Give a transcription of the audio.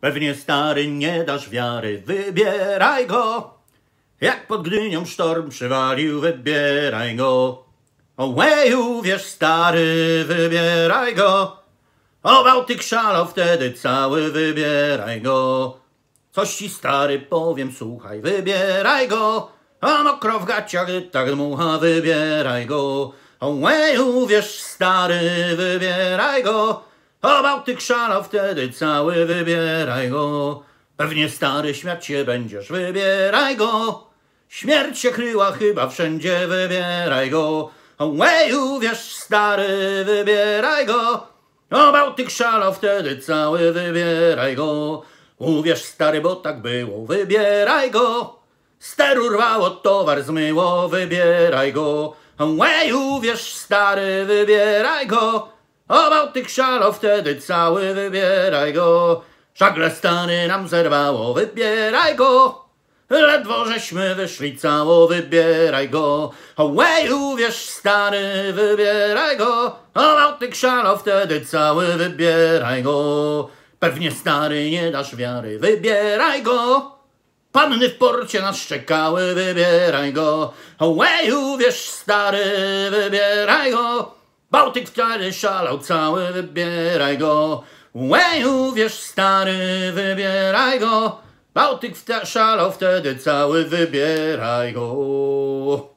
Pewnie stary nie dasz wiary, wybieraj go. Jak pod Gdynią sztorm przywalił, wybieraj go. Ołeju, wiesz stary, wybieraj go. O Bałtyk szalał wtedy cały, wybieraj go. Coś ci stary powiem, słuchaj, wybieraj go. A mokro w gaciach tak dmucha, wybieraj go. Ołeju, wiesz stary, wybieraj go. O Bałtyk szalał wtedy cały, wybieraj go. Pewnie stary śmiać się będziesz, wybieraj go. Śmierć się kryła chyba wszędzie, wybieraj go. Łeju, wiesz stary, wybieraj go. O Bałtyk szalał wtedy cały, wybieraj go. Uwierz stary, bo tak było, wybieraj go. Ster urwało, towar zmyło, wybieraj go. Łeju, wiesz stary, wybieraj go. O Bałtyk szalo wtedy cały, wybieraj go. Szagle stany nam zerwało, wybieraj go. Ledwo żeśmy wyszli cało, wybieraj go. Away, uwierz stary, wybieraj go. O Bałtyk szalo wtedy cały, wybieraj go. Pewnie stary nie dasz wiary, wybieraj go. Panny w porcie nas czekały, wybieraj go. Away, uwierz stary, wybieraj go. Bałtyk wczoraj szalał cały, wybieraj go. Łeju, wiesz stary, wybieraj go. Bałtyk wta szalał wtedy cały, wybieraj go.